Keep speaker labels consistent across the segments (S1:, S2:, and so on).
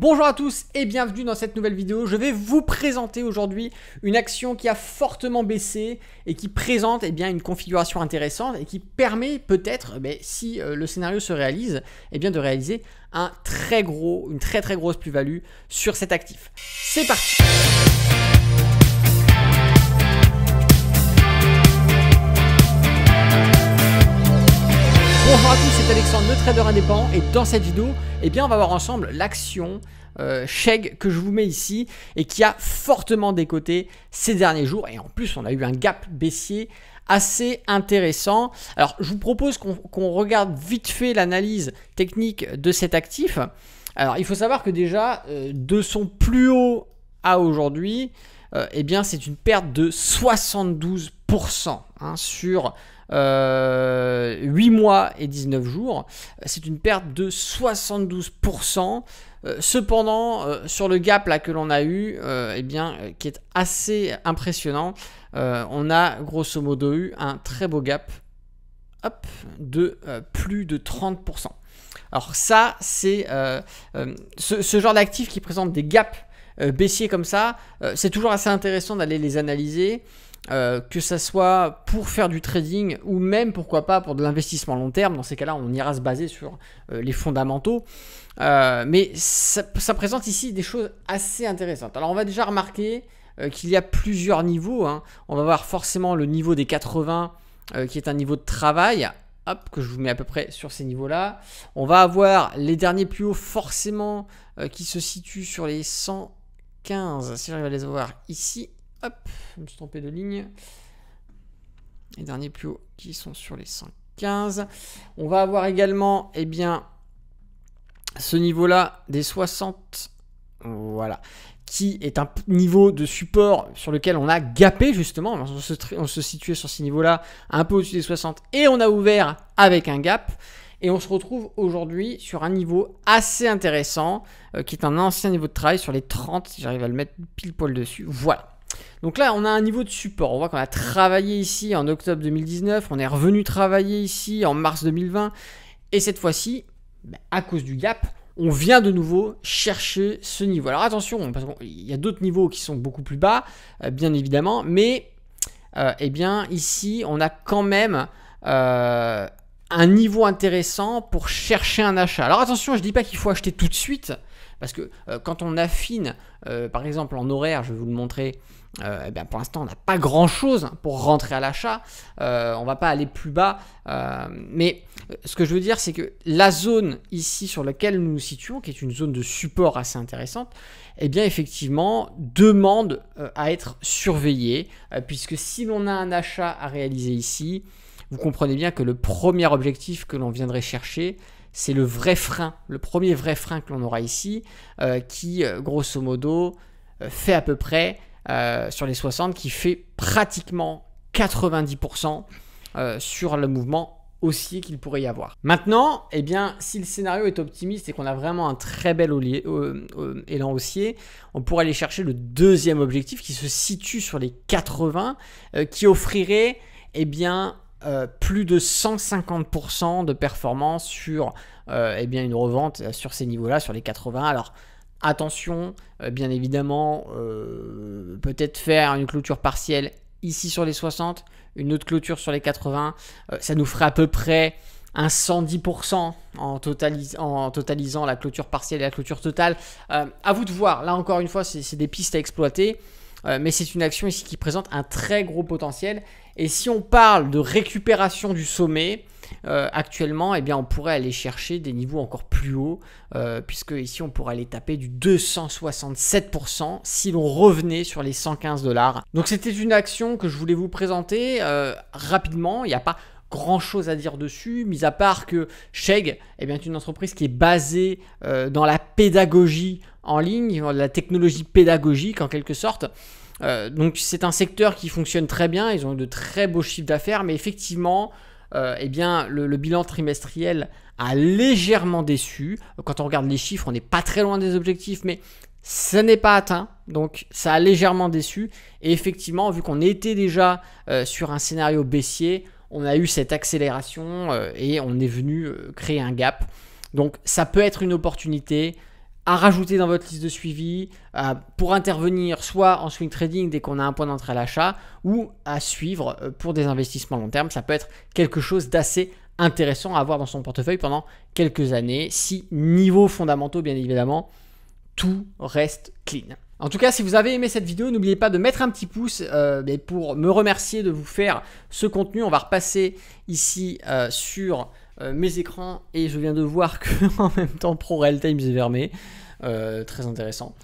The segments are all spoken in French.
S1: Bonjour à tous et bienvenue dans cette nouvelle vidéo. Je vais vous présenter aujourd'hui une action qui a fortement baissé et qui présente eh bien, une configuration intéressante et qui permet peut-être, mais eh si euh, le scénario se réalise, eh bien, de réaliser un très gros, une très très grosse plus-value sur cet actif. C'est parti Bonjour à tous, c'est Alexandre, le trader indépendant, et dans cette vidéo, eh bien, on va voir ensemble l'action euh, que je vous mets ici et qui a fortement décoté ces derniers jours. Et en plus, on a eu un gap baissier assez intéressant. Alors, je vous propose qu'on regarde vite fait l'analyse technique de cet actif. Alors, il faut savoir que déjà, euh, de son plus haut à aujourd'hui, euh, eh bien, c'est une perte de 72 Hein, sur euh, 8 mois et 19 jours. C'est une perte de 72%. Euh, cependant, euh, sur le gap là, que l'on a eu, euh, eh bien, qui est assez impressionnant, on a grosso modo eu un très beau gap hop, de plus de 30%. Alors ça, c'est ce, genre d'actifs qui présentent des gaps baissiers comme ça, c'est toujours assez intéressant d'aller les analyser. Euh, que ça soit pour faire du trading ou même pourquoi pas pour de l'investissement long terme. Dans ces cas-là, on ira se baser sur euh, les fondamentaux. Euh, mais ça, présente ici des choses assez intéressantes. Alors on va déjà remarquer qu'il y a plusieurs niveaux. Hein. On va voir forcément le niveau des 80 qui est un niveau de travail. Hop, que je vous mets à peu près sur ces niveaux-là. On va avoir les derniers plus hauts forcément qui se situent sur les 115, si j'arrive à les avoir ici. Hop, je me suis trompé de ligne. Les derniers plus hauts qui sont sur les 115. On va avoir également, eh bien, ce niveau-là des 60. Voilà. Qui est un niveau de support sur lequel on a gapé justement. On se, situait sur ce niveau là un peu au-dessus des 60 et on a ouvert avec un gap. Et on se retrouve aujourd'hui sur un niveau assez intéressant euh, qui est un ancien niveau de travail sur les 30. Si j'arrive à le mettre pile poil dessus. Voilà. Donc là, on a un niveau de support. On voit qu'on a travaillé ici en octobre 2019, on est revenu travailler ici en mars 2020. Et cette fois-ci, ben, à cause du gap, on vient de nouveau chercher ce niveau. Alors attention, parce qu'il y a d'autres niveaux qui sont beaucoup plus bas, euh, bien évidemment, mais euh, eh bien ici, on a quand même euh, un niveau intéressant pour chercher un achat. Alors attention, je ne dis pas qu'il faut acheter tout de suite, parce que euh, quand on affine, euh, par exemple en horaire, je vais vous le montrer, euh, eh bien, pour l'instant on n'a pas grand-chose pour rentrer à l'achat, on va pas aller plus bas, mais ce que je veux dire c'est que la zone ici sur laquelle nous nous situons, qui est une zone de support assez intéressante, eh bien effectivement demande à être surveillée, puisque si l'on a un achat à réaliser ici, vous comprenez bien que le premier objectif que l'on viendrait chercher, c'est le vrai frein, le premier vrai frein que l'on aura ici, euh, qui, euh, grosso modo, euh, fait à peu près, sur les 60, qui fait pratiquement 90% sur le mouvement haussier qu'il pourrait y avoir. Maintenant, eh bien, si le scénario est optimiste et qu'on a vraiment un très bel élan haussier, on pourrait aller chercher le deuxième objectif qui se situe sur les 80, qui offrirait eh bien, euh, plus de 150% de performance sur euh, eh bien une revente euh, sur ces niveaux-là, sur les 80. Alors attention, bien évidemment, peut-être faire une clôture partielle ici sur les 60, une autre clôture sur les 80. ça nous ferait à peu près un 110% en, totalisant la clôture partielle et la clôture totale. à vous de voir, là encore une fois, c'est des pistes à exploiter. mais c'est une action ici qui présente un très gros potentiel et si on parle de récupération du sommet, euh, actuellement, eh bien, on pourrait aller chercher des niveaux encore plus hauts, euh, puisque ici, on pourrait aller taper du 267% si l'on revenait sur les 115 dollars. Donc, c'était une action que je voulais vous présenter euh, rapidement. Il n'y a pas grand chose à dire dessus, mis à part que Chegg eh bien, est une entreprise qui est basée dans la pédagogie en ligne, la technologie pédagogique en quelque sorte. Euh, donc c'est un secteur qui fonctionne très bien, ils ont de très beaux chiffres d'affaires, mais effectivement, euh, eh bien, le, bilan trimestriel a légèrement déçu. Quand on regarde les chiffres, on n'est pas très loin des objectifs, mais ça n'est pas atteint. Donc ça a légèrement déçu. Et effectivement, vu qu'on était déjà euh, sur un scénario baissier, on a eu cette accélération et on est venu créer un gap. Donc ça peut être une opportunité à rajouter dans votre liste de suivi euh, pour intervenir soit en swing trading dès qu'on a un point d'entrée à l'achat ou à suivre euh, pour des investissements long terme. Ça peut être quelque chose d'assez intéressant à avoir dans son portefeuille pendant quelques années si niveau fondamentaux bien évidemment tout reste clean. En tout cas, si vous avez aimé cette vidéo, n'oubliez pas de mettre un petit pouce euh, ben, pour me remercier de vous faire ce contenu. On va repasser ici sur euh, mes écrans et je viens de voir que en même temps Pro Realtime s'est fermé. Euh, très intéressant.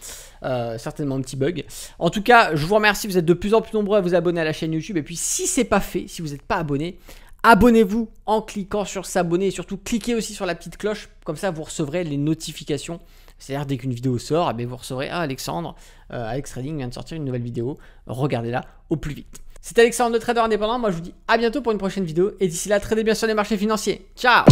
S1: Euh, certainement un petit bug. En tout cas, je vous remercie. Vous êtes de plus en plus nombreux à vous abonner à la chaîne YouTube. Et puis, si c'est pas fait, si vous n'êtes pas abonné, abonnez-vous en cliquant sur s'abonner. Et surtout, cliquez aussi sur la petite cloche. Comme ça, vous recevrez les notifications. C'est-à-dire, dès qu'une vidéo sort, ah ben, vous recevrez Ah, Alexandre, Alex Trading vient de sortir une nouvelle vidéo. Regardez-la au plus vite. C'était Alexandre le trader indépendant. Moi, je vous dis à bientôt pour une prochaine vidéo. Et d'ici là, tradez bien sur les marchés financiers. Ciao